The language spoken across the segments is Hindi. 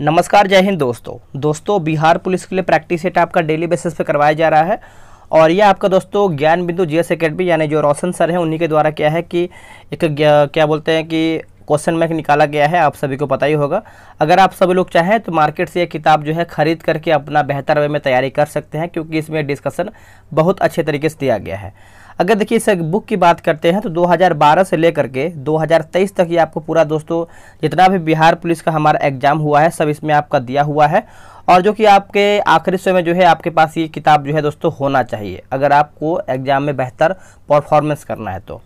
नमस्कार जय हिंद दोस्तों दोस्तों बिहार पुलिस के लिए प्रैक्टिस सेट आपका डेली बेसिस पे करवाया जा रहा है और यह आपका दोस्तों ज्ञान बिंदु जी एस अकेडमी यानी जो रोशन सर हैं उन्हीं के द्वारा क्या है कि एक क्या बोलते हैं कि क्वेश्चन मैक निकाला गया है आप सभी को पता ही होगा अगर आप सभी लोग चाहें तो मार्केट से ये किताब जो है खरीद करके अपना बेहतर वे में तैयारी कर सकते हैं क्योंकि इसमें डिस्कशन बहुत अच्छे तरीके से दिया गया है अगर देखिए इस बुक की बात करते हैं तो 2012 से लेकर के 2023 तक ये आपको पूरा दोस्तों जितना भी बिहार पुलिस का हमारा एग्जाम हुआ है सब इसमें आपका दिया हुआ है और जो कि आपके आखिरी समय जो है आपके पास ये किताब जो है दोस्तों होना चाहिए अगर आपको एग्जाम में बेहतर परफॉर्मेंस करना है तो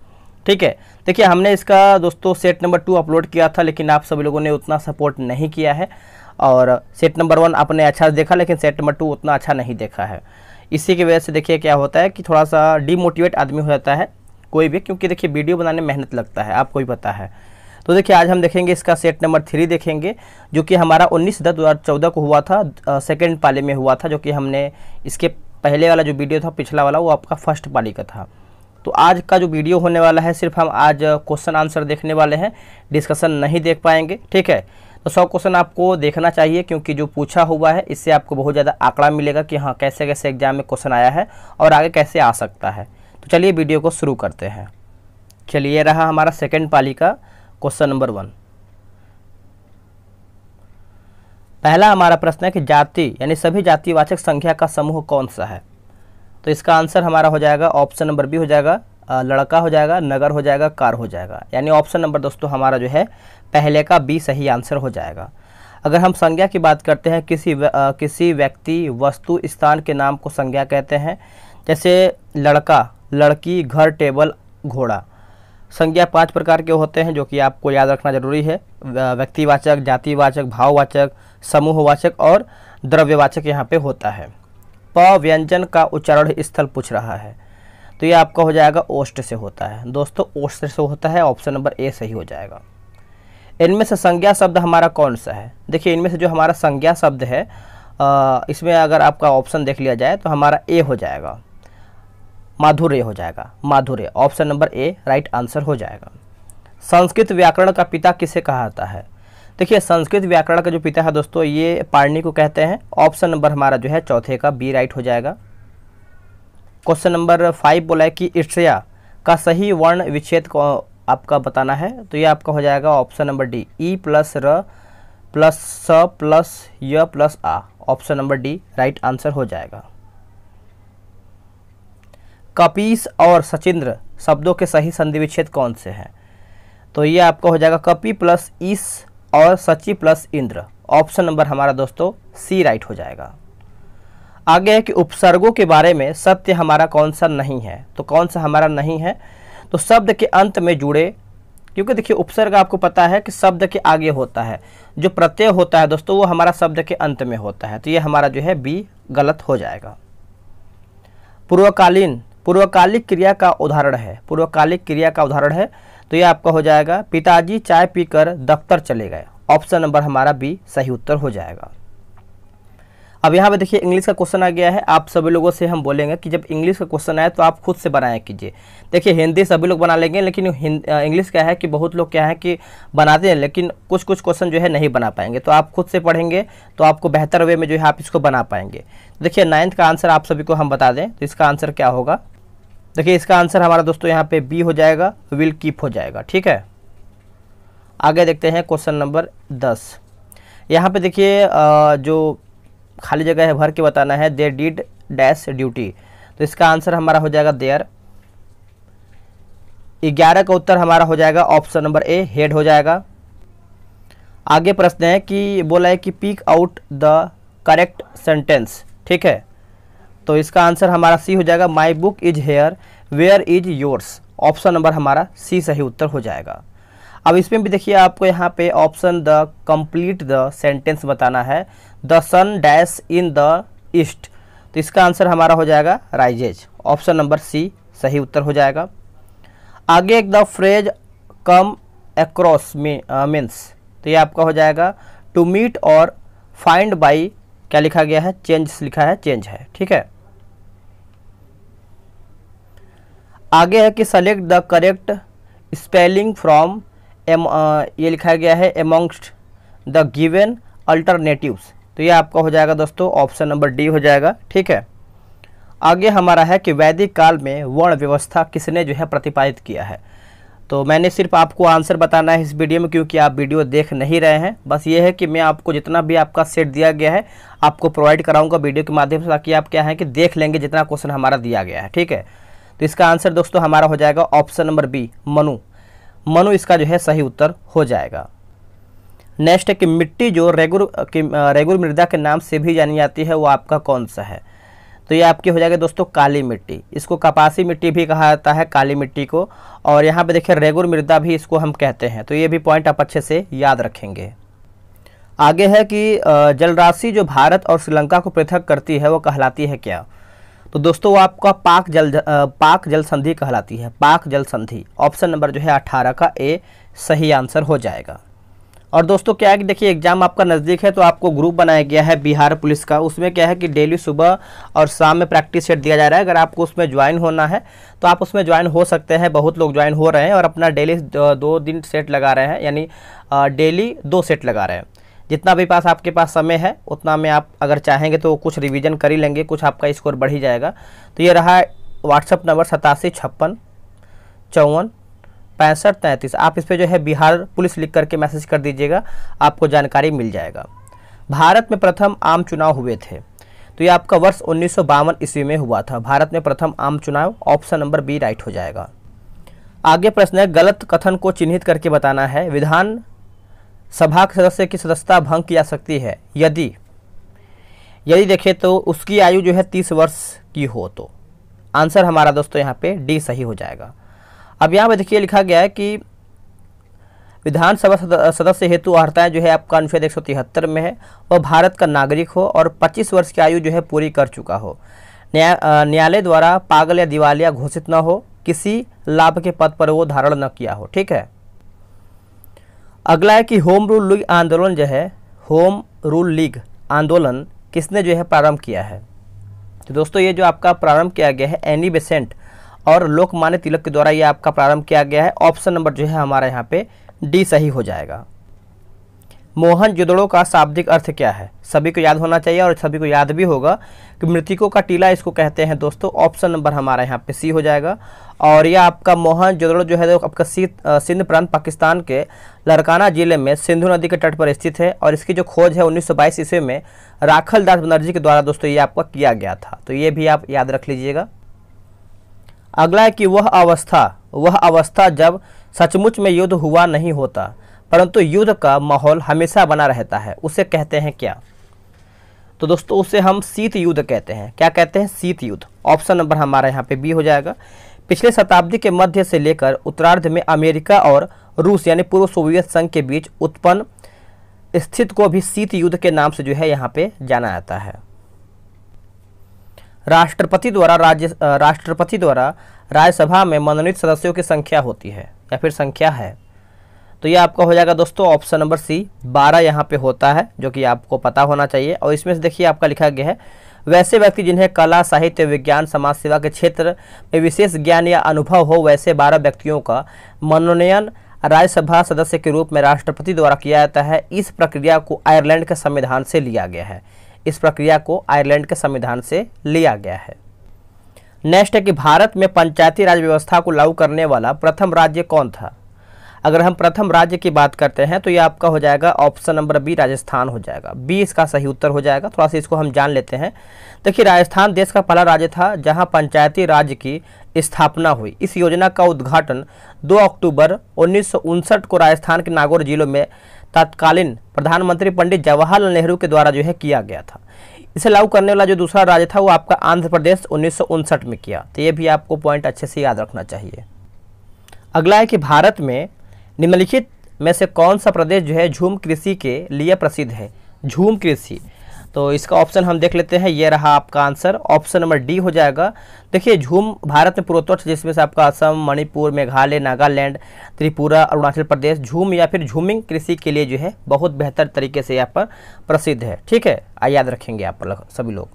ठीक है देखिए हमने इसका दोस्तों सेट नंबर टू अपलोड किया था लेकिन आप सभी लोगों ने उतना सपोर्ट नहीं किया है और सेट नंबर वन आपने अच्छा देखा लेकिन सेट नंबर टू उतना अच्छा नहीं देखा है इसी की वजह से देखिए क्या होता है कि थोड़ा सा डीमोटिवेट आदमी हो जाता है कोई भी क्योंकि देखिए वीडियो बनाने मेहनत लगता है आपको भी पता है तो देखिए आज हम देखेंगे इसका सेट नंबर थ्री देखेंगे जो कि हमारा उन्नीस दस दो हज़ार चौदह को हुआ था सेकेंड पाले में हुआ था जो कि हमने इसके पहले वाला जो वीडियो था पिछला वाला वो आपका फर्स्ट पाली का था तो आज का जो वीडियो होने वाला है सिर्फ हम आज क्वेश्चन आंसर देखने वाले हैं डिस्कशन नहीं देख पाएंगे ठीक है तो सौ क्वेश्चन आपको देखना चाहिए क्योंकि जो पूछा हुआ है इससे आपको बहुत ज़्यादा आंकड़ा मिलेगा कि हाँ कैसे कैसे एग्जाम में क्वेश्चन आया है और आगे कैसे आ सकता है तो चलिए वीडियो को शुरू करते हैं चलिए रहा हमारा सेकेंड पाली का क्वेश्चन नंबर वन पहला हमारा प्रश्न है कि जाति यानी सभी जातिवाचक संख्या का समूह कौन सा है तो इसका आंसर हमारा हो जाएगा ऑप्शन नंबर बी हो जाएगा लड़का हो जाएगा नगर हो जाएगा कार हो जाएगा यानी ऑप्शन नंबर दोस्तों हमारा जो है पहले का बी सही आंसर हो जाएगा अगर हम संज्ञा की बात करते हैं किसी व, आ, किसी व्यक्ति वस्तु स्थान के नाम को संज्ञा कहते हैं जैसे लड़का लड़की घर टेबल घोड़ा संज्ञा पांच प्रकार के होते हैं जो कि आपको याद रखना जरूरी है व्यक्तिवाचक जातिवाचक भाववाचक समूहवाचक और द्रव्यवाचक यहाँ पे होता है प व्यंजन का उच्चारण स्थल पूछ रहा है तो ये आपका हो जाएगा ओष्ट से होता है दोस्तों ओष्ट से होता है ऑप्शन नंबर ए सही हो जाएगा इनमें से संज्ञा शब्द हमारा कौन सा है देखिए इनमें से जो हमारा संज्ञा शब्द है आ, इसमें अगर आपका ऑप्शन देख लिया जाए तो हमारा ए हो जाएगा माधुर्य हो जाएगा माधुर्य option number A right answer हो जाएगा संस्कृत व्याकरण का पिता किसे कहा जाता है देखिए संस्कृत व्याकरण का जो पिता है दोस्तों ये पाणनी को कहते हैं ऑप्शन नंबर हमारा जो है चौथे का बी राइट हो जाएगा क्वेश्चन नंबर फाइव बोला है कि ईर्ष्या का सही वर्ण विच्छेद आपका बताना है तो ये आपका हो जाएगा ऑप्शन नंबर डी ई प्लस र प्लस स प्लस य प्लस आ option number D right answer हो जाएगा कपीस और सचिंद्र शब्दों के सही संधि विच्छेद कौन से हैं तो ये आपका हो जाएगा कपी प्लस ईस और सची प्लस इंद्र ऑप्शन नंबर हमारा दोस्तों सी राइट हो जाएगा आगे है कि उपसर्गों के बारे में सत्य हमारा कौन सा नहीं है तो कौन सा हमारा नहीं है तो शब्द के अंत में जुड़े क्योंकि देखिए उपसर्ग आपको पता है कि शब्द के आगे होता है जो प्रत्यय होता है दोस्तों वो हमारा शब्द के अंत में होता है तो ये हमारा जो है बी गलत हो जाएगा पूर्वकालीन पूर्वकालिक क्रिया का उदाहरण है पूर्वकालिक क्रिया का उदाहरण है तो ये आपका हो जाएगा पिताजी चाय पीकर दफ्तर चले गए ऑप्शन नंबर हमारा बी सही उत्तर हो जाएगा अब यहाँ पे देखिए इंग्लिश का क्वेश्चन आ गया है आप सभी लोगों से हम बोलेंगे कि जब इंग्लिश का क्वेश्चन आए तो आप खुद से बनाया कीजिए देखिए हिंदी सभी लोग बना लेंगे लेकिन इंग्लिश क्या है कि बहुत लोग क्या है कि बनाते हैं लेकिन कुछ कुछ क्वेश्चन जो है नहीं बना पाएंगे तो आप खुद से पढ़ेंगे तो आपको बेहतर वे में जो है आप इसको बना पाएंगे देखिए नाइन्थ का आंसर आप सभी को हम बता दें तो इसका आंसर क्या होगा देखिए इसका आंसर हमारा दोस्तों यहाँ पे बी हो जाएगा विल कीप हो जाएगा ठीक है आगे देखते हैं क्वेश्चन नंबर दस यहाँ पे देखिए जो खाली जगह है भर के बताना है दे डिड डैश ड्यूटी तो इसका आंसर हमारा हो जाएगा देयर ग्यारह का उत्तर हमारा हो जाएगा ऑप्शन नंबर ए हेड हो जाएगा आगे प्रश्न है कि बोला है कि pick out the correct sentence ठीक है तो इसका आंसर हमारा सी हो जाएगा my book is here where is yours option number हमारा सी सही उत्तर हो जाएगा अब इसमें भी देखिए आपको यहाँ पे option the complete the sentence बताना है the sun dash in the east तो इसका आंसर हमारा हो जाएगा राइजेज ऑप्शन नंबर सी सही उत्तर हो जाएगा आगे एक the phrase come across means तो ये आपका हो जाएगा टू मीट और फाइंड बाई क्या लिखा गया है चेंज लिखा है चेंज है ठीक है आगे है कि select the correct spelling from M ये लिखा गया है एमोंगस्ट द गिवेन अल्टरनेटिवस तो ये आपका हो जाएगा दोस्तों ऑप्शन नंबर डी हो जाएगा ठीक है आगे हमारा है कि वैदिक काल में वर्ण व्यवस्था किसने जो है प्रतिपादित किया है तो मैंने सिर्फ आपको आंसर बताना है इस वीडियो में क्योंकि आप वीडियो देख नहीं रहे हैं बस ये है कि मैं आपको जितना भी आपका सेट दिया गया है आपको प्रोवाइड कराऊंगा वीडियो के माध्यम से ताकि आप क्या है कि देख लेंगे जितना क्वेश्चन हमारा दिया गया है ठीक है तो इसका आंसर दोस्तों हमारा हो जाएगा option number B Manu Manu इसका जो है सही उत्तर हो जाएगा नेक्स्ट है कि मिट्टी जो रेगुर की रेगुर मृदा के नाम से भी जानी जाती है वो आपका कौन सा है तो ये आपकी हो जाएगा दोस्तों काली मिट्टी इसको कपासी मिट्टी भी कहा जाता है काली मिट्टी को और यहाँ पे देखिए रेगुर मृदा भी इसको हम कहते हैं तो ये भी पॉइंट आप अच्छे से याद रखेंगे आगे है कि जलराशि जो भारत और श्रीलंका को पृथक करती है वो कहलाती है क्या तो दोस्तों वो आपका पाक जल पाक जल संधि कहलाती है पाक जल संधि ऑप्शन नंबर जो है अठारह का ए सही आंसर हो जाएगा और दोस्तों क्या है कि देखिए एग्जाम आपका नज़दीक है तो आपको ग्रुप बनाया गया है बिहार पुलिस का उसमें क्या है कि डेली सुबह और शाम में प्रैक्टिस सेट दिया जा रहा है अगर आपको उसमें ज्वाइन होना है तो आप उसमें ज्वाइन हो सकते हैं बहुत लोग ज्वाइन हो रहे हैं और अपना डेली दो दिन सेट लगा रहे हैं यानी डेली दो सेट लगा रहे हैं जितना भी पास आपके पास समय है उतना में आप अगर चाहेंगे तो कुछ रिवीजन कर ही लेंगे कुछ आपका स्कोर बढ़ ही जाएगा तो ये रहा व्हाट्सअप नंबर सतासी छप्पन चौवन पैंसठ तैंतीस आप इस पर जो है बिहार पुलिस लिख करके मैसेज कर दीजिएगा आपको जानकारी मिल जाएगा भारत में प्रथम आम चुनाव हुए थे तो ये आपका वर्ष उन्नीस ईस्वी में हुआ था भारत में प्रथम आम चुनाव ऑप्शन नंबर बी राइट हो जाएगा आगे प्रश्न है गलत कथन को चिन्हित करके बताना है विधान सभा के सदस्य की सदस्यता भंग की जा सकती है यदि यदि देखें तो उसकी आयु जो है तीस वर्ष की हो तो आंसर हमारा दोस्तों यहाँ पे डी सही हो जाएगा अब यहाँ पर देखिए लिखा गया है कि विधानसभा सदस्य हेतु अर्ताएँ जो है आपका अनुच्छेद एक में है वह भारत का नागरिक हो और 25 वर्ष की आयु जो है पूरी कर चुका हो न्या न्यायालय द्वारा पागल या दिवालिया घोषित न हो किसी लाभ के पद पर वो धारण न किया हो ठीक है अगला है कि होम रूल लीग आंदोलन जो है होम रूल लीग आंदोलन किसने जो है प्रारंभ किया है तो दोस्तों ये जो आपका प्रारंभ किया गया है एनी बेसेंट और लोकमान्य तिलक के द्वारा ये आपका प्रारंभ किया गया है ऑप्शन नंबर जो है हमारे यहाँ पे डी सही हो जाएगा मोहन जोदड़ो का शाब्दिक अर्थ क्या है सभी को याद होना चाहिए और सभी को याद भी होगा कि मृतिकों का टीला इसको कहते हैं दोस्तों ऑप्शन नंबर हमारा यहाँ पे सी हो जाएगा और यह आपका मोहन जोदड़ो जो है आपका सिंध प्रांत पाकिस्तान के लड़काना जिले में सिंधु नदी के तट पर स्थित है और इसकी जो खोज है उन्नीस ईस्वी में राखल दास बनर्जी के द्वारा दोस्तों ये आपका किया गया था तो ये भी आप याद रख लीजिएगा अगला है कि वह अवस्था वह अवस्था जब सचमुच में युद्ध हुआ नहीं होता परंतु युद्ध का माहौल हमेशा बना रहता है उसे कहते हैं क्या तो दोस्तों उसे हम शीत युद्ध कहते हैं क्या कहते हैं शीत युद्ध ऑप्शन नंबर हमारा यहाँ पे बी हो जाएगा पिछले शताब्दी के मध्य से लेकर उत्तरार्ध में अमेरिका और रूस यानी पूर्व सोवियत संघ के बीच उत्पन्न स्थिति को भी शीत युद्ध के नाम से जो है यहाँ पे जाना जाता है राष्ट्रपति द्वारा राज्य राष्ट्रपति द्वारा राज्यसभा में मनोनीत सदस्यों की संख्या होती है या फिर संख्या है तो ये आपका हो जाएगा दोस्तों ऑप्शन नंबर सी बारह यहाँ पे होता है जो कि आपको पता होना चाहिए और इसमें से देखिए आपका लिखा गया है वैसे व्यक्ति जिन्हें कला साहित्य विज्ञान समाज सेवा के क्षेत्र में विशेष ज्ञान या अनुभव हो वैसे बारह व्यक्तियों का मनोनयन राज्यसभा सदस्य के रूप में राष्ट्रपति द्वारा किया जाता है इस प्रक्रिया को आयरलैंड के संविधान से लिया गया है इस प्रक्रिया को आयरलैंड के संविधान से लिया गया है नेक्स्ट है कि भारत में पंचायती राज व्यवस्था को लागू करने वाला प्रथम राज्य कौन था अगर हम प्रथम राज्य की बात करते हैं तो ये आपका हो जाएगा ऑप्शन नंबर बी राजस्थान हो जाएगा बी इसका सही उत्तर हो जाएगा थोड़ा सा इसको हम जान लेते हैं देखिए राजस्थान देश का पहला राज्य था जहाँ पंचायती राज्य की स्थापना हुई इस योजना का उद्घाटन 2 अक्टूबर उन्नीस को राजस्थान के नागौर जिलों में तत्कालीन प्रधानमंत्री पंडित जवाहरलाल नेहरू के द्वारा जो है किया गया था इसे लागू करने वाला जो दूसरा राज्य था वो आपका आंध्र प्रदेश उन्नीस में किया तो ये भी आपको पॉइंट अच्छे से याद रखना चाहिए अगला है कि भारत में निम्नलिखित में से कौन सा प्रदेश जो है झूम कृषि के लिए प्रसिद्ध है झूम कृषि तो इसका ऑप्शन हम देख लेते हैं ये रहा आपका आंसर ऑप्शन नंबर डी हो जाएगा देखिए झूम भारत में पूर्वोत्तर जिसमें से आपका असम मणिपुर मेघालय नागालैंड त्रिपुरा अरुणाचल प्रदेश झूम या फिर झूमिंग कृषि के लिए जो है बहुत बेहतर तरीके से यहाँ पर प्रसिद्ध है ठीक है याद रखेंगे आप सभी लोग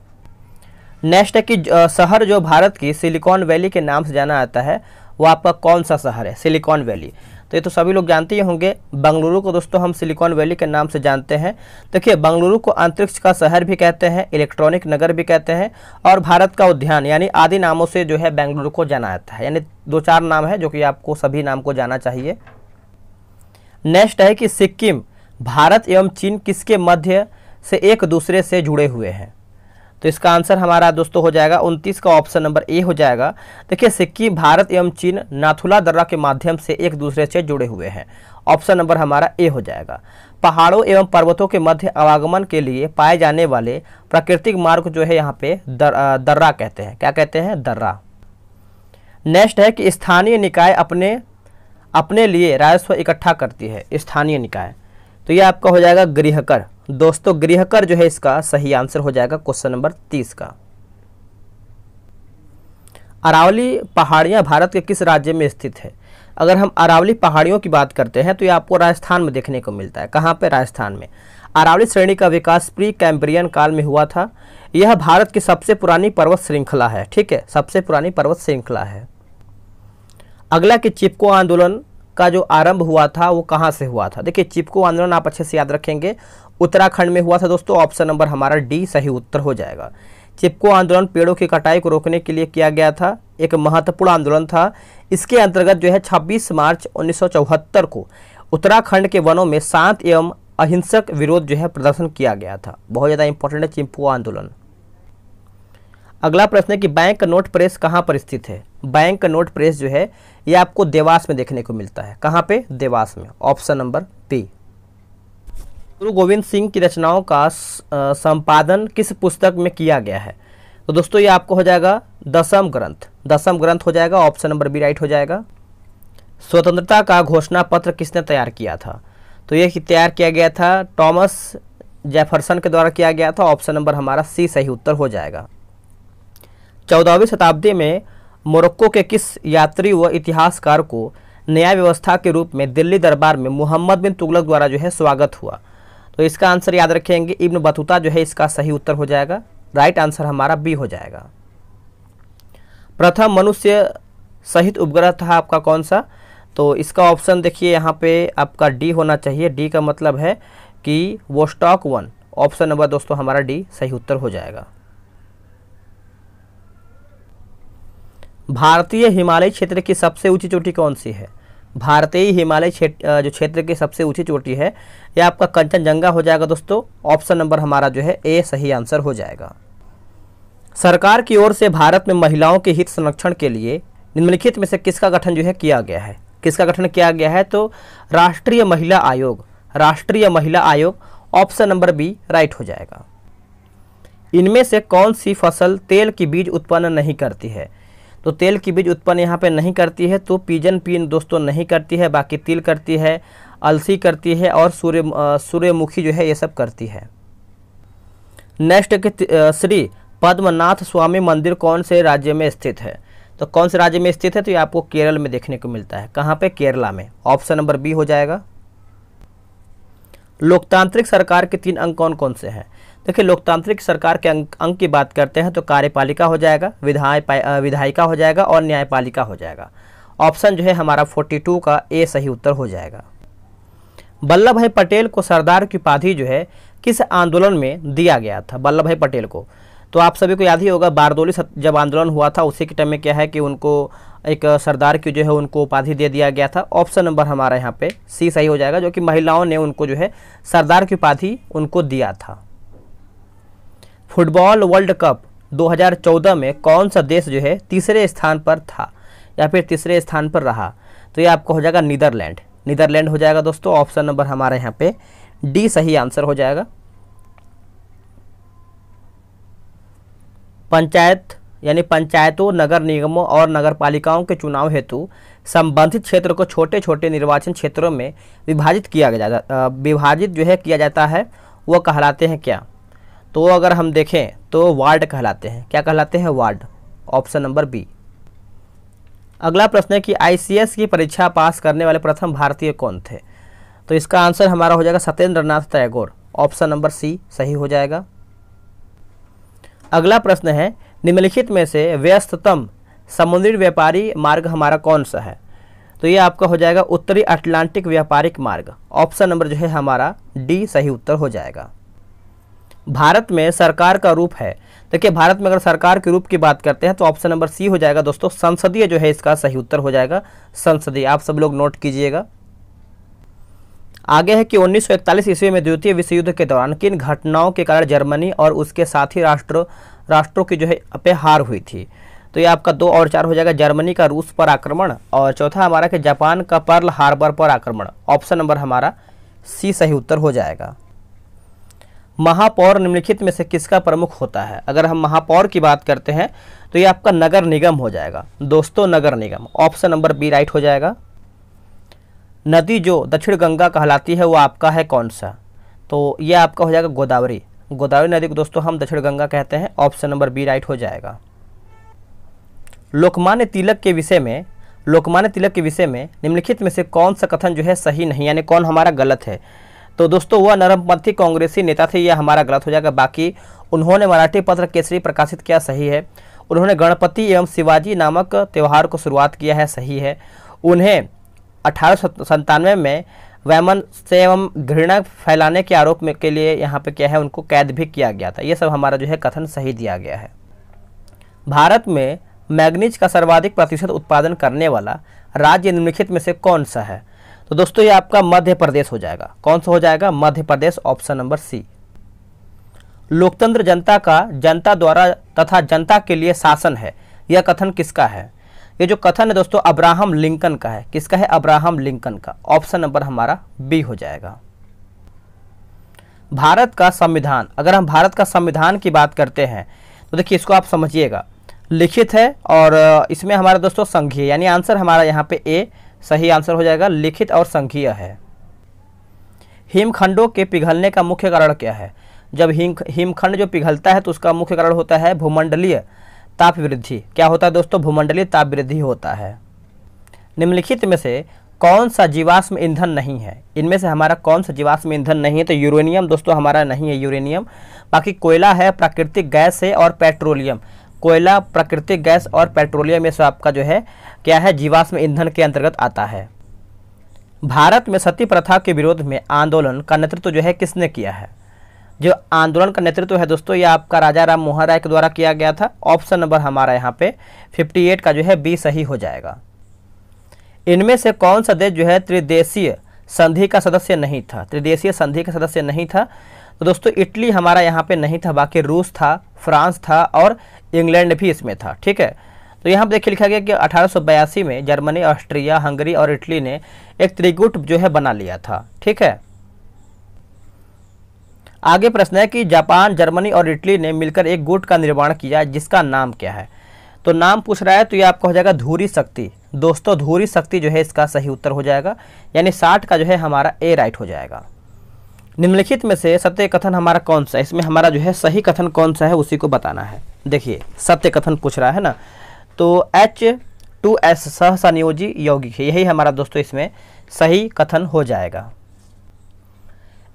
नेक्स्ट है कि शहर जो भारत की सिलिकॉन वैली के नाम से जाना आता है वो आपका कौन सा शहर है सिलिकॉन वैली तो ये तो सभी लोग जानते ही होंगे बंगलुरु को दोस्तों हम सिलिकॉन वैली के नाम से जानते हैं देखिए बंगलुरु को अंतरिक्ष का शहर भी कहते हैं इलेक्ट्रॉनिक नगर भी कहते हैं और भारत का उद्यान यानी आदि नामों से जो है बेंगलुरु को जाना जाता है यानी दो चार नाम है जो कि आपको सभी नाम को जाना चाहिए नेक्स्ट है कि सिक्किम भारत एवं चीन किसके मध्य से एक दूसरे से जुड़े हुए हैं तो इसका आंसर हमारा दोस्तों हो जाएगा उनतीस का ऑप्शन नंबर ए हो जाएगा देखिए सिक्किम भारत एवं चीन नाथुला दर्रा के माध्यम से एक दूसरे से जुड़े हुए हैं ऑप्शन नंबर हमारा ए हो जाएगा पहाड़ों एवं पर्वतों के मध्य आवागमन के लिए पाए जाने वाले प्राकृतिक मार्ग जो है यहाँ पे दर, दर्रा कहते हैं क्या कहते हैं दर्रा नेक्स्ट है कि स्थानीय निकाय अपने अपने लिए राजस्व इकट्ठा करती है स्थानीय निकाय तो ये आपका हो जाएगा गृहकर दोस्तों गृहकर जो है इसका सही आंसर हो जाएगा क्वेश्चन नंबर तीस का अरावली पहाड़ियां भारत के किस राज्य में स्थित है अगर हम अरावली पहाड़ियों की बात करते हैं तो ये आपको राजस्थान में देखने को मिलता है कहाँ पर राजस्थान में अरावली श्रेणी का विकास प्री कैम्ब्रियन काल में हुआ था यह भारत की सबसे पुरानी पर्वत श्रृंखला है ठीक है सबसे पुरानी पर्वत श्रृंखला है अगला कि चिपको आंदोलन का जो आरंभ हुआ था वो कहाँ से हुआ था देखिए चिपको आंदोलन आप अच्छे से याद रखेंगे उत्तराखंड में हुआ था दोस्तों ऑप्शन नंबर हमारा डी सही उत्तर हो जाएगा चिपको आंदोलन पेड़ों की कटाई को रोकने के लिए किया गया था एक महत्वपूर्ण आंदोलन था इसके अंतर्गत जो है 26 मार्च 1974 को उत्तराखंड के वनों में शांत एवं अहिंसक विरोध जो है प्रदर्शन किया गया था बहुत ज़्यादा इंपॉर्टेंट है चिंपू आंदोलन अगला प्रश्न है कि बैंक नोट प्रेस कहाँ पर स्थित है बैंक नोट प्रेस जो है ये आपको देवास में देखने को मिलता है कहाँ पे देवास में ऑप्शन नंबर बी गुरु गोविंद सिंह की रचनाओं का संपादन किस पुस्तक में किया गया है तो दोस्तों ये आपको हो जाएगा दसम ग्रंथ दसम ग्रंथ हो जाएगा ऑप्शन नंबर बी राइट हो जाएगा स्वतंत्रता का घोषणा पत्र किसने तैयार किया था तो ये तैयार किया गया था टॉमस जेफरसन के द्वारा किया गया था ऑप्शन नंबर हमारा सी सही उत्तर हो जाएगा चौदहवीं शताब्दी में मोरक्को के किस यात्री व इतिहासकार को न्याय व्यवस्था के रूप में दिल्ली दरबार में मोहम्मद बिन तुगलक द्वारा जो है स्वागत हुआ तो इसका आंसर याद रखेंगे इब्न बतूता जो है इसका सही उत्तर हो जाएगा राइट आंसर हमारा बी हो जाएगा प्रथम मनुष्य सहित उपग्रह था आपका कौन सा तो इसका ऑप्शन देखिए यहाँ पे आपका डी होना चाहिए डी का मतलब है कि वो स्टॉक वन ऑप्शन नंबर दोस्तों हमारा डी सही उत्तर हो जाएगा भारतीय हिमालय क्षेत्र की सबसे ऊंची चोटी कौन सी है भारतीय हिमालय क्षेत्र जो क्षेत्र की सबसे ऊंची चोटी है यह आपका कंचनजंगा हो जाएगा दोस्तों ऑप्शन नंबर हमारा जो है ए सही आंसर हो जाएगा सरकार की ओर से भारत में महिलाओं के हित संरक्षण के लिए निम्नलिखित में से किसका गठन जो है किया गया है किसका गठन किया गया है तो राष्ट्रीय महिला आयोग राष्ट्रीय महिला आयोग ऑप्शन नंबर बी राइट हो जाएगा इनमें से कौन सी फसल तेल की बीज उत्पन्न नहीं करती है तो तेल की बीज उत्पन्न यहाँ पे नहीं करती है तो पीजन पीन दोस्तों नहीं करती है बाकी तिल करती है अलसी करती है और सूर्य सूर्यमुखी जो है ये सब करती है नेक्स्ट के श्री पद्मनाथ स्वामी मंदिर कौन से राज्य में स्थित है तो कौन से राज्य में स्थित है तो ये आपको केरल में देखने को मिलता है कहाँ पे केरला में ऑप्शन नंबर बी हो जाएगा लोकतांत्रिक सरकार के तीन अंग कौन कौन से हैं देखिए लोकतांत्रिक सरकार के अंक अंक की बात करते हैं तो कार्यपालिका हो जाएगा विधाय विधायिका हो जाएगा और न्यायपालिका हो जाएगा ऑप्शन जो है हमारा 42 का ए सही उत्तर हो जाएगा वल्लभ भाई पटेल को सरदार की उपाधि जो है किस आंदोलन में दिया गया था वल्लभ भाई पटेल को तो आप सभी को याद ही होगा बारदोली जब आंदोलन हुआ था उसी के टाइम में क्या है कि उनको एक सरदार की जो है उनको उपाधि दे दिया गया था ऑप्शन नंबर हमारा यहाँ पे सी सही हो जाएगा जो कि महिलाओं ने उनको जो है सरदार की उपाधि उनको दिया था फुटबॉल वर्ल्ड कप 2014 में कौन सा देश जो है तीसरे स्थान पर था या फिर तीसरे स्थान पर रहा तो ये आपको हो जाएगा नीदरलैंड नीदरलैंड हो जाएगा दोस्तों ऑप्शन नंबर हमारे यहाँ पे डी सही आंसर हो जाएगा पंचायत यानी पंचायतों नगर निगमों और नगर पालिकाओं के चुनाव हेतु संबंधित क्षेत्र को छोटे छोटे निर्वाचन क्षेत्रों में विभाजित किया जाता विभाजित जो है किया जाता है वह कहलाते हैं क्या तो अगर हम देखें तो वार्ड कहलाते हैं क्या कहलाते हैं वार्ड ऑप्शन नंबर बी अगला प्रश्न है कि आईसीएस की परीक्षा पास करने वाले प्रथम भारतीय कौन थे तो इसका आंसर हमारा हो जाएगा Satyendra Nath Tagore option number C सही हो जाएगा अगला प्रश्न है निम्नलिखित में से व्यस्ततम समुद्री व्यापारी मार्ग हमारा कौन सा है तो ये आपका हो जाएगा उत्तरी अटलांटिक व्यापारिक मार्ग ऑप्शन नंबर जो है हमारा डी सही उत्तर हो जाएगा भारत में सरकार का रूप है देखिए भारत में अगर सरकार के रूप की बात करते हैं तो ऑप्शन नंबर सी हो जाएगा दोस्तों संसदीय जो है इसका सही उत्तर हो जाएगा संसदीय आप सब लोग नोट कीजिएगा आगे है कि 1941 ईस्वी में द्वितीय विश्व युद्ध के दौरान किन घटनाओं के कारण जर्मनी और उसके साथी राष्ट्र राष्ट्रों की जो है अपे हार हुई थी तो ये आपका दो और चार हो जाएगा जर्मनी का रूस पर आक्रमण और चौथा हमारा कि जापान का पर्ल हार्बर पर आक्रमण ऑप्शन नंबर हमारा सी सही उत्तर हो जाएगा महापौर निम्नलिखित में से किसका प्रमुख होता है अगर हम महापौर की बात करते हैं तो ये आपका नगर निगम हो जाएगा दोस्तों नगर निगम ऑप्शन नंबर बी राइट हो जाएगा नदी जो दक्षिण गंगा कहलाती है वो आपका है कौन सा तो ये आपका हो जाएगा गोदावरी गोदावरी नदी को दोस्तों हम दक्षिण गंगा कहते हैं ऑप्शन नंबर बी राइट हो जाएगा लोकमान्य तिलक के विषय में लोकमान्य तिलक के विषय में निम्नलिखित में से कौन सा कथन जो है सही नहीं यानी कौन हमारा गलत है तो दोस्तों वह नरमपंथी कांग्रेसी नेता थे यह हमारा गलत हो जाएगा बाकी उन्होंने मराठी पत्र केसरी प्रकाशित किया सही है उन्होंने गणपति एवं शिवाजी नामक त्यौहार को शुरुआत किया है सही है उन्हें अठारह में वैमन से एवं घृणा फैलाने के आरोप में के लिए यहाँ पे क्या है उनको कैद भी किया गया था ये सब हमारा जो है कथन सही दिया गया है भारत में मैग्नीज का सर्वाधिक प्रतिशत उत्पादन करने वाला राज्य निम्नलिखित में से कौन सा है तो दोस्तों ये आपका मध्य प्रदेश हो जाएगा कौन सा हो जाएगा मध्य प्रदेश ऑप्शन नंबर सी लोकतंत्र जनता का जनता द्वारा तथा जनता के लिए शासन है यह कथन किसका है ये जो कथन है दोस्तों अब्राहम लिंकन का है किसका है अब्राहम लिंकन का ऑप्शन नंबर हमारा बी हो जाएगा भारत का संविधान अगर हम भारत का संविधान की बात करते हैं तो देखिए इसको आप समझिएगा लिखित है और इसमें हमारा दोस्तों संघीय यानी आंसर हमारा यहाँ पे ए सही आंसर हो जाएगा लिखित और संघीय है हिमखंडों के पिघलने का मुख्य कारण क्या है जब हिम हिमखंड जो पिघलता है तो उसका मुख्य कारण होता है भूमंडलीय ताप वृद्धि क्या होता है दोस्तों भूमंडलीय ताप वृद्धि होता है निम्नलिखित में से कौन सा जीवाश्म ईंधन नहीं है इनमें से हमारा कौन सा जीवाश्म ईंधन नहीं है तो यूरेनियम दोस्तों हमारा नहीं है यूरेनियम बाकी कोयला है प्राकृतिक गैस है और पेट्रोलियम कोयला प्राकृतिक गैस और पेट्रोलियम ये सब आपका जो है क्या है जीवाश्म ईंधन के अंतर्गत आता है भारत में सती प्रथा के विरोध में आंदोलन का नेतृत्व जो है किसने किया है जो आंदोलन का नेतृत्व है दोस्तों यह आपका राजा राम मोहन राय के द्वारा किया गया था ऑप्शन नंबर हमारा यहाँ पे 58 का जो है बी सही हो जाएगा इनमें से कौन सा देश जो है त्रिदेशीय संधि का सदस्य नहीं था त्रिदेशीय संधि का सदस्य नहीं था तो दोस्तों इटली हमारा यहाँ पे नहीं था बाकी रूस था फ्रांस था और इंग्लैंड भी इसमें था ठीक है तो यहाँ पर देखिए लिखा गया कि अठारह में जर्मनी ऑस्ट्रिया हंगरी और इटली ने एक त्रिगुट जो है बना लिया था ठीक है आगे प्रश्न है कि जापान जर्मनी और इटली ने मिलकर एक गुट का निर्माण किया जिसका नाम क्या है तो नाम पूछ रहा है तो ये आपको हो जाएगा धूरी शक्ति दोस्तों धूरी शक्ति जो है इसका सही उत्तर हो जाएगा यानी साठ का जो है हमारा ए राइट हो जाएगा निम्नलिखित में से सत्य कथन हमारा कौन सा है इसमें हमारा जो है सही कथन कौन सा है उसी को बताना है देखिए सत्य कथन पूछ रहा है ना तो एच टू एस सह संयोजी यौगिक है यही हमारा दोस्तों इसमें सही कथन हो जाएगा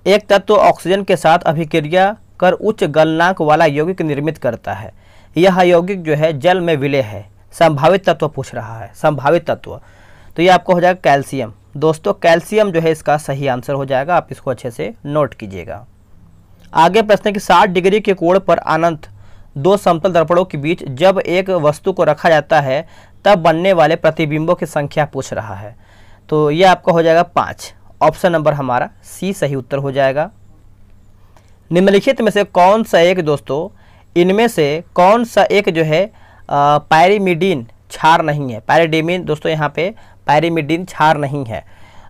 एक तत्व ऑक्सीजन के साथ अभिक्रिया कर उच्च गलनांक वाला यौगिक निर्मित करता है यह यौगिक जो है जल में विलय है संभावित तत्व पूछ रहा है संभावित तत्व तो ये आपको हो जाएगा कैल्शियम दोस्तों कैल्शियम जो है इसका सही आंसर हो जाएगा आप इसको अच्छे से नोट कीजिएगा आगे प्रश्न की साठ डिग्री के कोण पर अनंत दो समतल दर्पणों के बीच जब एक वस्तु को रखा जाता है तब बनने वाले प्रतिबिंबों की संख्या पूछ रहा है तो यह आपका हो जाएगा पाँच ऑप्शन नंबर हमारा सी सही उत्तर हो जाएगा निम्नलिखित में से कौन सा एक दोस्तों इनमें से कौन सा एक जो है पैरिमिडीन छार नहीं है पैरिडेमिन दोस्तों यहाँ पे पैरिमिडीन छार नहीं है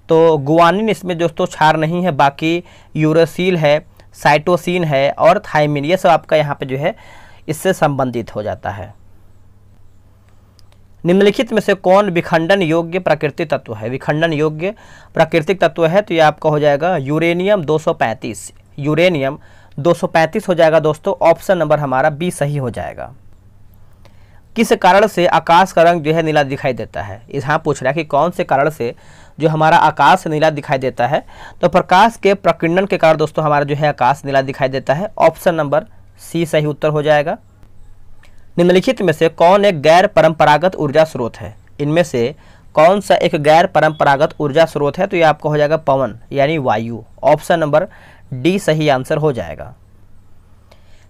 तो गुआनिन इसमें दोस्तों छार नहीं है बाकी यूरोसिल है साइटोसिन है और थाइमिन ये सब आपका यहाँ पे जो है इससे संबंधित हो जाता है निम्नलिखित में से कौन विखंडन योग्य प्राकृतिक तत्व है विखंडन योग्य प्राकृतिक तत्व है तो ये आपका हो जाएगा यूरेनियम 235 यूरेनियम 235 हो जाएगा दोस्तों ऑप्शन नंबर हमारा बी सही हो जाएगा किस कारण से आकाश का रंग जो है नीला दिखाई देता है यहाँ पूछ रहा है कि कौन से कारण से जो हमारा आकाश नीला दिखाई देता है तो प्रकाश के प्रकीर्णन के कारण दोस्तों हमारा जो है आकाश नीला दिखाई देता है ऑप्शन नंबर सी सही उत्तर हो जाएगा निम्नलिखित में से कौन एक गैर परंपरागत ऊर्जा स्रोत है इनमें से कौन सा एक गैर परंपरागत ऊर्जा स्रोत है तो ये आपका हो जाएगा पवन यानी वायु ऑप्शन नंबर डी सही आंसर हो जाएगा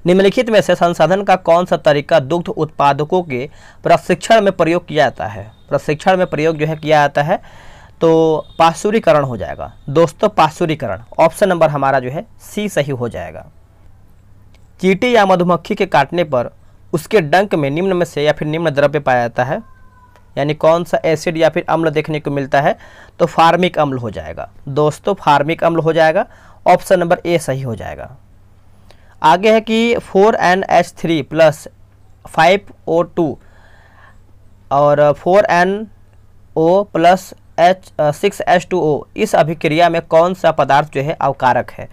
निम्नलिखित में से संसाधन का कौन सा तरीका दुग्ध उत्पादकों के प्रशिक्षण में प्रयोग किया जाता है प्रशिक्षण में प्रयोग जो है किया जाता है तो पाशुरीकरण हो जाएगा दोस्तों पाशुरीकरण ऑप्शन नंबर हमारा जो है सी सही हो जाएगा चीटी या मधुमक्खी के काटने पर उसके डंक में निम्न में से या फिर निम्न द्रव्य पाया जाता है यानी कौन सा एसिड या फिर अम्ल देखने को मिलता है तो फार्मिक अम्ल हो जाएगा दोस्तों फार्मिक अम्ल हो जाएगा ऑप्शन नंबर ए सही हो जाएगा आगे है कि four N H three plus five O two और four N O plus H six H two O इस अभिक्रिया में कौन सा पदार्थ जो है अवकारक है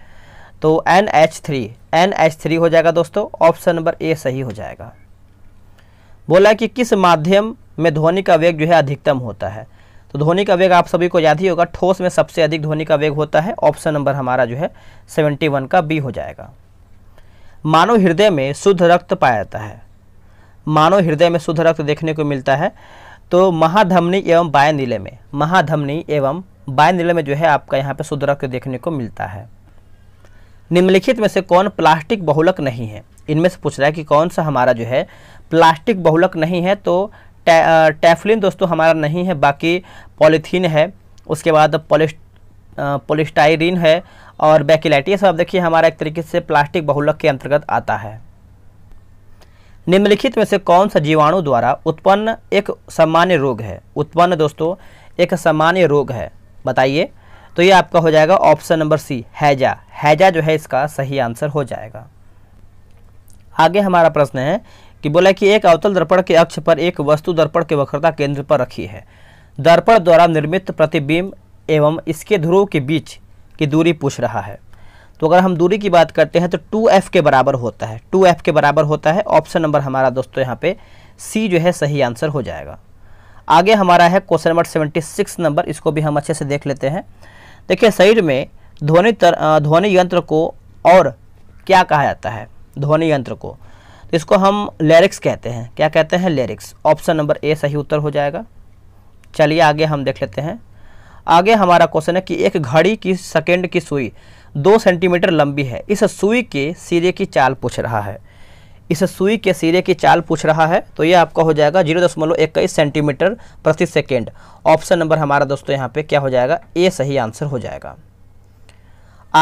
तो N H three N H three हो जाएगा दोस्तों ऑप्शन नंबर ए सही हो जाएगा बोला कि किस माध्यम में ध्वनि का वेग जो है अधिकतम होता है तो ध्वनि का वेग आप सभी को याद ही होगा ठोस में सबसे अधिक ध्वनि का वेग होता है ऑप्शन नंबर हमारा जो है सेवेंटी वन का बी हो जाएगा मानव हृदय में शुद्ध रक्त पाया जाता है मानव हृदय में शुद्ध रक्त देखने को मिलता है तो महाधमनी एवं बाय नीले में महाधमनी एवं बाय नीले में जो है आपका यहाँ पे शुद्ध रक्त देखने को मिलता है निम्नलिखित में से कौन प्लास्टिक बहुलक नहीं है इनमें से पूछ रहा है कि कौन सा हमारा जो है प्लास्टिक बहुलक नहीं है तो टैफलिन दोस्तों हमारा नहीं है बाकी पॉलीथीन है उसके बाद पॉलिस्ट पोलिस्टाइरिन है और बैकिलाइट ये सब आप देखिए हमारा एक तरीके से प्लास्टिक बहुलक के अंतर्गत आता है निम्नलिखित में से कौन सा जीवाणु द्वारा उत्पन्न एक सामान्य रोग है उत्पन्न दोस्तों एक सामान्य रोग है बताइए तो ये आपका हो जाएगा ऑप्शन नंबर सी हैजा हैजा जो है इसका सही आंसर हो जाएगा आगे हमारा प्रश्न है कि बोला कि एक अवतल दर्पण के अक्ष पर एक वस्तु दर्पण के वक्रता केंद्र पर रखी है दर्पण द्वारा निर्मित प्रतिबिंब एवं इसके ध्रुव के बीच की दूरी पूछ रहा है तो अगर हम दूरी की बात करते हैं तो 2f के बराबर होता है 2f के बराबर होता है ऑप्शन नंबर हमारा दोस्तों यहाँ पे सी जो है सही आंसर हो जाएगा आगे हमारा है question number seventy six number इसको भी हम अच्छे से देख लेते हैं देखिए शरीर में ध्वनि ध्वनि यंत्र को और क्या कहा जाता है ध्वनि यंत्र को तो इसको हम लैरिक्स कहते हैं क्या कहते हैं लैरिक्स ऑप्शन नंबर ए सही उत्तर हो जाएगा चलिए आगे हम देख लेते हैं आगे हमारा क्वेश्चन है कि एक घड़ी की सेकेंड की सुई दो सेंटीमीटर लंबी है इस सुई के सिरे की चाल पूछ रहा है इस सुई के सिरे की चाल पूछ रहा है तो ये आपका हो जाएगा जीरो दशमलव इक्कीस सेंटीमीटर प्रति सेकेंड ऑप्शन नंबर हमारा दोस्तों यहाँ पे क्या हो जाएगा ए सही आंसर हो जाएगा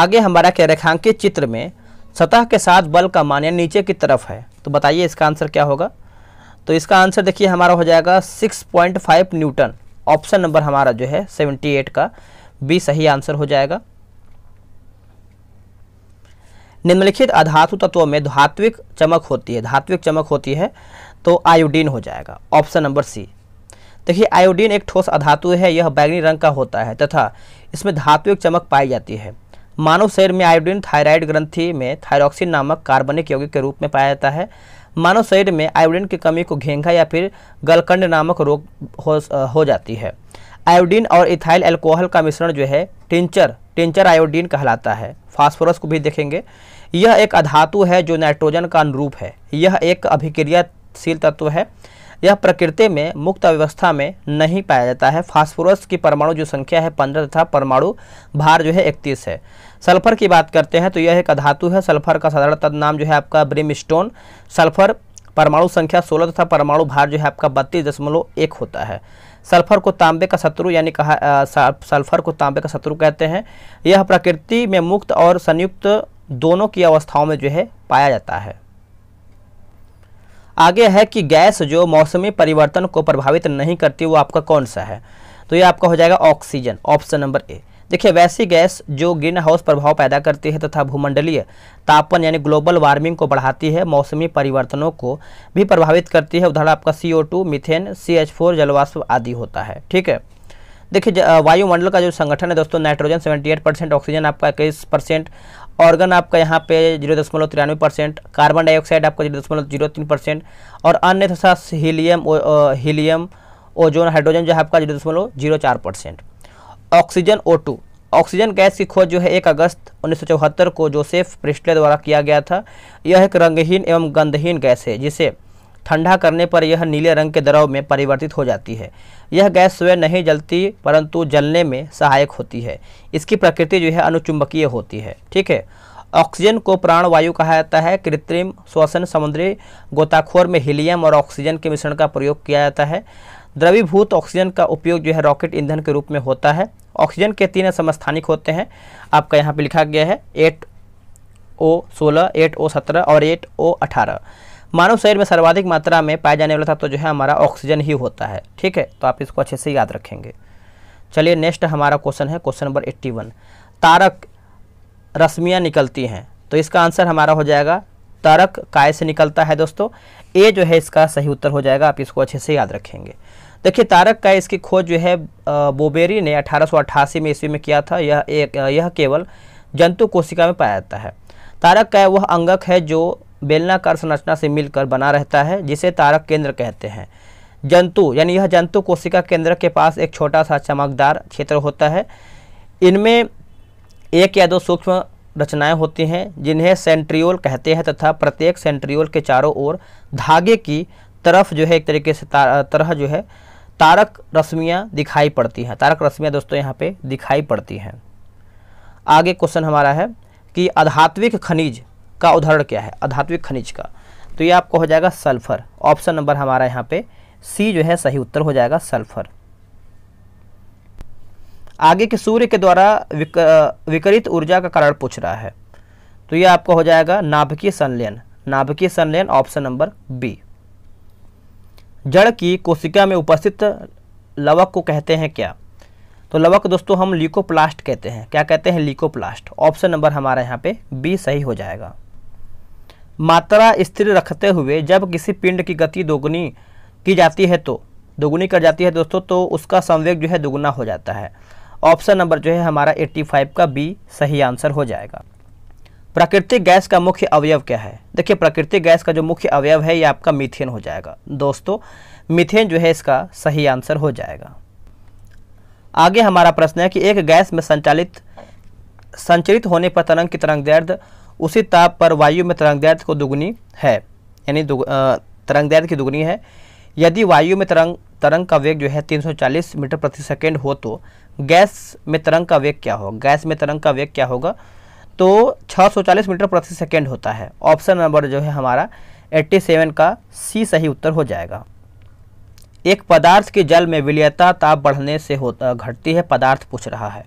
आगे हमारा क्या रेखांकित चित्र में सतह के साथ बल का मान नीचे की तरफ है तो बताइए इसका आंसर क्या होगा तो इसका आंसर देखिए हमारा हो जाएगा सिक्स न्यूटन ऑप्शन नंबर हमारा जो है सेवेंटी का बी सही आंसर हो जाएगा निम्नलिखित अधातु तत्वों में धात्विक चमक होती है धात्विक चमक होती है तो आयोडीन हो जाएगा ऑप्शन नंबर सी देखिए आयोडीन एक ठोस अधातु है यह बैगनी रंग का होता है तथा इसमें धात्विक चमक पाई जाती है मानव शरीर में आयोडीन थायराइड ग्रंथि में थायरॉक्सिन नामक कार्बनिक यौगिक के रूप में पाया जाता है मानव शरीर में आयोडीन की कमी को घेंघा या फिर गलकंड नामक रोग हो, हो जाती है आयोडीन और इथाइल एल्कोहल का मिश्रण जो है टिंचर टिंचर आयोडीन कहलाता है फास्फोरस को भी देखेंगे यह एक अधातु है जो नाइट्रोजन का अनुरूप है यह एक अभिक्रियाशील तत्व है यह प्रकृति में मुक्त अव्यवस्था में नहीं पाया जाता है फास्फोरस की परमाणु जो संख्या है पंद्रह तथा परमाणु भार जो है इकतीस है सल्फर की बात करते हैं तो यह एक अधातु है सल्फर का साधारण तद नाम जो है आपका ब्रिम स्टोन सल्फर परमाणु संख्या सोलह तथा परमाणु भार जो है आपका बत्तीस दशमलव एक होता है सल्फर को तांबे का शत्रु यानी कहा सल्फर को तांबे का शत्रु कहते हैं यह प्रकृति में मुक्त और संयुक्त दोनों की अवस्थाओं में जो है पाया जाता है आगे है कि गैस जो मौसमी परिवर्तन को प्रभावित नहीं करती वो आपका कौन सा है तो ये आपका हो जाएगा ऑक्सीजन ऑप्शन नंबर ए देखिए वैसी गैस जो ग्रीन हाउस प्रभाव पैदा करती है तथा तो भूमंडलीय तापमान यानी ग्लोबल वार्मिंग को बढ़ाती है मौसमी परिवर्तनों को भी प्रभावित करती है उदाहरण आपका C two methane C H four जलवाष्प आदि होता है ठीक है देखिए वायुमंडल का जो संगठन है दोस्तों नाइट्रोजन 78 परसेंट ऑक्सीजन आपका इक्कीस परसेंट ऑर्गन आपका यहाँ पे जीरो दशमलव तिरानवे परसेंट कार्बन डाइऑक्साइड आपका जीरो दशमलव जीरो तीन परसेंट और अन्य तथा हीलियम हीलियम ओजोन हाइड्रोजन जो है आपका जीरो दशमलव जीरो चार percent oxygen O two oxygen gas की खोज जो है एक अगस्त उन्नीस को जोसेफ प्रिस्टले द्वारा किया गया था यह एक रंगहीन एवं गंधहीन गैस है जिसे ठंडा करने पर यह नीले रंग के द्रव में परिवर्तित हो जाती है यह गैस स्वयं नहीं जलती परंतु जलने में सहायक होती है इसकी प्रकृति जो है अनुचुंबकीय होती है ठीक है ऑक्सीजन को प्राणवायु कहा जाता है कृत्रिम श्वसन समुद्री गोताखोर में हीलियम और ऑक्सीजन के मिश्रण का प्रयोग किया जाता है द्रवीभूत ऑक्सीजन का उपयोग जो है रॉकेट ईंधन के रूप में होता है ऑक्सीजन के तीन समस्थानिक होते हैं आपका यहाँ पे लिखा गया है एट ओ सोलह एट ओ सत्रह और एट ओ अठारह मानव शरीर में सर्वाधिक मात्रा में पाया जाने वाला था तो जो है हमारा ऑक्सीजन ही होता है ठीक है तो आप इसको अच्छे से याद रखेंगे चलिए नेक्स्ट हमारा क्वेश्चन है क्वेश्चन नंबर एट्टी वन तारक रश्मियाँ निकलती हैं तो इसका आंसर हमारा हो जाएगा तारक काय से निकलता है दोस्तों ए जो है इसका सही उत्तर हो जाएगा आप इसको अच्छे से याद रखेंगे देखिए तारक का इसकी खोज जो है बोबेरी ने अठारह में ईस्वी में किया था यह एक यह केवल जंतु कोशिका में पाया जाता है तारक का वह अंगक है जो बेलनाकार संरचना से मिलकर बना रहता है जिसे तारक केंद्र कहते हैं जंतु यानी यह जंतु कोशिका केंद्र के पास एक छोटा सा चमकदार क्षेत्र होता है इनमें एक या दो सूक्ष्म रचनाएं होती हैं जिन्हें सेंट्रियोल कहते हैं तथा प्रत्येक सेंट्रियोल के चारों ओर धागे की तरफ जो है एक तरीके से तरह जो है तारक रश्मियाँ दिखाई पड़ती हैं तारक रश्मियाँ दोस्तों यहाँ पे दिखाई पड़ती हैं आगे क्वेश्चन हमारा है कि आधात्विक खनिज का उदाहरण क्या है अधात्विक खनिज का तो ये आपको हो जाएगा सल्फर ऑप्शन नंबर हमारा यहाँ पे सी जो है सही उत्तर हो जाएगा सल्फर आगे के सूर्य के द्वारा विक, विकरित ऊर्जा का कारण पूछ रहा है तो ये आपको हो जाएगा नाभिकीय संलयन नाभिकीय संलयन ऑप्शन नंबर बी जड़ की कोशिका में उपस्थित लवक को कहते हैं क्या तो लवक दोस्तों हम लिकोप्लास्ट कहते हैं क्या कहते हैं लिकोप्लास्ट ऑप्शन नंबर हमारा यहाँ पे बी सही हो जाएगा मात्रा स्थिर रखते हुए जब किसी पिंड की गति दोगुनी की जाती है तो दोगुनी कर जाती है दोस्तों तो उसका संवेग जो है दोगुना हो जाता है ऑप्शन नंबर जो है हमारा 85 का बी सही आंसर हो जाएगा प्राकृतिक गैस का मुख्य अवयव क्या है देखिए प्राकृतिक गैस का जो मुख्य अवयव है ये आपका मीथेन हो जाएगा दोस्तों मीथेन जो है इसका सही आंसर हो जाएगा आगे हमारा प्रश्न है कि एक गैस में संचालित संचरित होने पर तरंग की तरंग दर्द उसी ताप पर वायु में तरंगदैर्ध को दुगुनी है यानी तरंगदैर्ध की दुगुनी है यदि वायु में तरंग तरंग का वेग जो है 340 मीटर प्रति सेकेंड हो तो गैस में तरंग का वेग क्या हो गैस में तरंग का वेग क्या होगा तो 640 मीटर प्रति सेकेंड होता है ऑप्शन नंबर जो है हमारा 87 का सी सही उत्तर हो जाएगा एक पदार्थ के जल में विलयता ताप बढ़ने से होता घटती है पदार्थ पूछ रहा है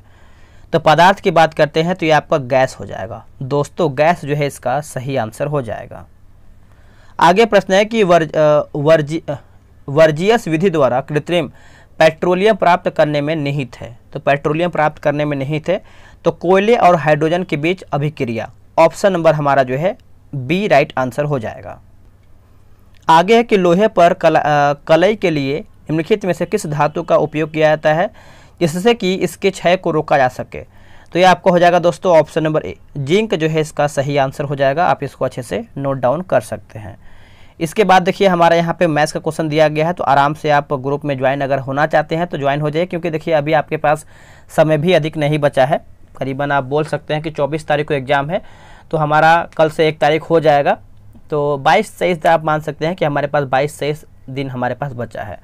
तो पदार्थ की बात करते हैं तो ये आपका गैस हो जाएगा दोस्तों गैस जो है इसका सही आंसर हो जाएगा आगे प्रश्न है कि वर्ज वर्जी वर्जियस विधि द्वारा कृत्रिम पेट्रोलियम प्राप्त करने में निहित है तो पेट्रोलियम प्राप्त करने में निहित है तो कोयले और हाइड्रोजन के बीच अभिक्रिया ऑप्शन नंबर हमारा जो है बी राइट आंसर हो जाएगा आगे है कि लोहे पर कला, कलई के लिए निम्नलिखित में से किस धातु का उपयोग किया जाता है जिससे कि इसके क्षय को रोका जा सके तो ये आपको हो जाएगा दोस्तों ऑप्शन नंबर ए जिंक जो है इसका सही आंसर हो जाएगा आप इसको अच्छे से नोट डाउन कर सकते हैं इसके बाद देखिए हमारे यहाँ पे मैथ्स का क्वेश्चन दिया गया है तो आराम से आप ग्रुप में ज्वाइन अगर होना चाहते हैं तो ज्वाइन हो जाइए क्योंकि देखिए अभी आपके पास समय भी अधिक नहीं बचा है करीबन आप बोल सकते हैं कि 24 तारीख को एग्ज़ाम है तो हमारा कल से एक तारीख हो जाएगा तो बाईस तेईस आप मान सकते हैं कि हमारे पास बाईस तेईस दिन हमारे पास बचा है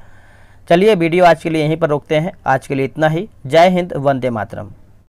चलिए वीडियो आज के लिए यहीं पर रोकते हैं आज के लिए इतना ही जय हिंद वंदे मातरम